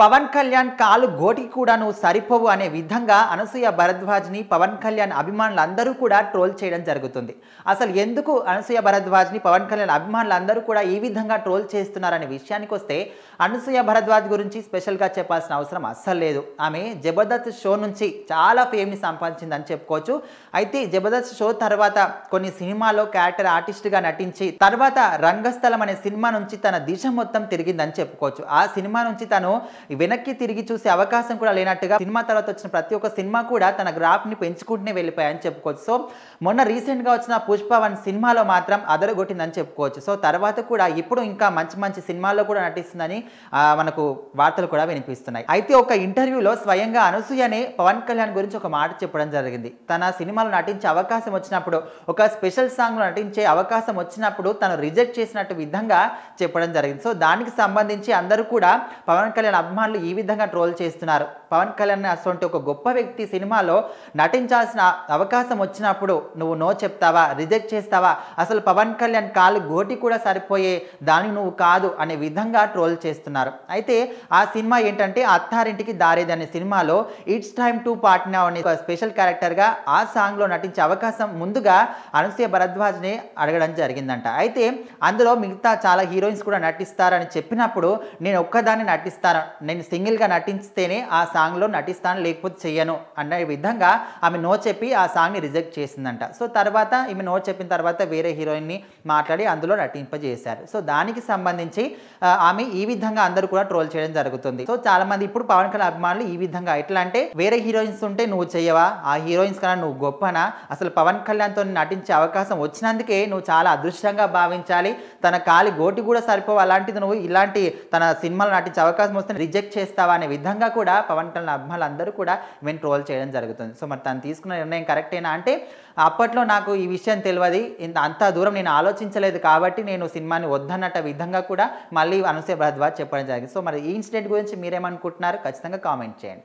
పవన్ కళ్యాణ్ కాలు గోటికి కూడా నువ్వు సరిపోవు అనే విధంగా అనసూయ భరద్వాజ్ని పవన్ కళ్యాణ్ అభిమానులు అందరూ కూడా ట్రోల్ చేయడం జరుగుతుంది అసలు ఎందుకు అనసూయ భరద్వాజ్ని పవన్ కళ్యాణ్ అభిమానులు అందరూ కూడా ఈ విధంగా ట్రోల్ చేస్తున్నారనే విషయానికి వస్తే అనసూయ భరద్వాజ్ గురించి స్పెషల్గా చెప్పాల్సిన అవసరం అస్సలు లేదు ఆమె జబర్దస్త్ షో నుంచి చాలా ఫేమ్ని సంపాదించిందని చెప్పుకోవచ్చు అయితే జబర్దస్త్ షో తర్వాత కొన్ని సినిమాల్లో క్యారెక్టర్ ఆర్టిస్ట్గా నటించి తర్వాత రంగస్థలం అనే సినిమా నుంచి తన దిశ మొత్తం తిరిగిందని చెప్పుకోవచ్చు ఆ సినిమా నుంచి తను వెనక్కి తిరిగి చూసే అవకాశం కూడా లేనట్టుగా సినిమా తర్వాత వచ్చిన ప్రతి ఒక్క సినిమా కూడా తన గ్రాఫ్ని పెంచుకుంటూనే వెళ్ళిపోయాయని చెప్పుకోవచ్చు సో మొన్న రీసెంట్ గా వచ్చిన పుష్ప వన్ సినిమాలో మాత్రం అదరగొట్టిందని చెప్పుకోవచ్చు సో తర్వాత కూడా ఇప్పుడు ఇంకా మంచి మంచి సినిమాల్లో కూడా నటిస్తుందని మనకు వార్తలు కూడా వినిపిస్తున్నాయి అయితే ఒక ఇంటర్వ్యూలో స్వయంగా అనసూయనే పవన్ కళ్యాణ్ గురించి ఒక మాట చెప్పడం జరిగింది తన సినిమాలో నటించే అవకాశం వచ్చినప్పుడు ఒక స్పెషల్ సాంగ్లో నటించే అవకాశం వచ్చినప్పుడు తను రిజెక్ట్ చేసినట్టు విధంగా చెప్పడం జరిగింది సో దానికి సంబంధించి అందరూ కూడా పవన్ కళ్యాణ్ అభిమానులు ఈ విధంగా ట్రోల్ చేస్తున్నారు పవన్ కళ్యాణ్ అటువంటి ఒక గొప్ప వ్యక్తి సినిమాలో నటించాల్సిన అవకాశం వచ్చినప్పుడు నువ్వు నో చెప్తావా రిజెక్ట్ చేస్తావా అసలు పవన్ కళ్యాణ్ కాలు గోటి కూడా సరిపోయే దానికి నువ్వు కాదు అనే విధంగా ట్రోల్ చేస్తున్నారు అయితే ఆ సినిమా ఏంటంటే అత్తారింటికి దారేది అనే సినిమాలో ఇట్స్ టైమ్ టు పార్ట్నర్ అనే ఒక స్పెషల్ క్యారెక్టర్గా ఆ సాంగ్లో నటించే అవకాశం ముందుగా అనసూయ భరద్వాజ్ని అడగడం జరిగిందంట అయితే అందులో మిగతా చాలా హీరోయిన్స్ కూడా నటిస్తారని చెప్పినప్పుడు నేను ఒక్కదాన్ని నటిస్తాను నేను సింగిల్గా నటిస్తేనే ఆ సాంగ్లో నటిస్తాను లేకపోతే చెయ్యను అనే విధంగా ఆమె నో చెప్పి ఆ సాంగ్ని రిజెక్ట్ చేసిందంట సో తర్వాత ఈమె నో చెప్పిన తర్వాత వేరే హీరోయిన్ని మాట్లాడి అందులో నటింపజేశారు సో దానికి సంబంధించి ఆమె ఈ విధంగా అందరూ కూడా ట్రోల్ చేయడం జరుగుతుంది సో చాలా మంది ఇప్పుడు పవన్ కళ్యాణ్ అభిమానులు ఈ విధంగా ఎట్లా అంటే వేరే హీరోయిన్స్ ఉంటే నువ్వు చేయవా ఆ హీరోయిన్స్ కన్నా నువ్వు గొప్పనా అసలు పవన్ కళ్యాణ్తో నటించే అవకాశం వచ్చినందుకే నువ్వు చాలా అదృష్టంగా భావించాలి తన కాలి గోటి కూడా సరిపోవు అలాంటిది నువ్వు ఇలాంటి తన సినిమాలు నటించే అవకాశం వస్తే రిజెక్ట్ చేస్తావా అనే విధంగా కూడా పవన్ కళ్యాణ్ అభిమానులు అందరూ కూడా మేము ట్రోల్ చేయడం జరుగుతుంది సో మరి తను తీసుకున్న నిర్ణయం కరెక్టేనా అంటే అప్పట్లో నాకు ఈ విషయం తెలియదు అంత దూరం నేను ఆలోచించలేదు కాబట్టి నేను సినిమాని వద్దన్నట్ట విధంగా కూడా మళ్ళీ అనుసే భరద్వాజ్ చెప్పడం జరిగింది సో మరి ఈ ఇన్సిడెంట్ గురించి మీరేమనుకుంటున్నారు ఖచ్చితంగా కామెంట్ చేయండి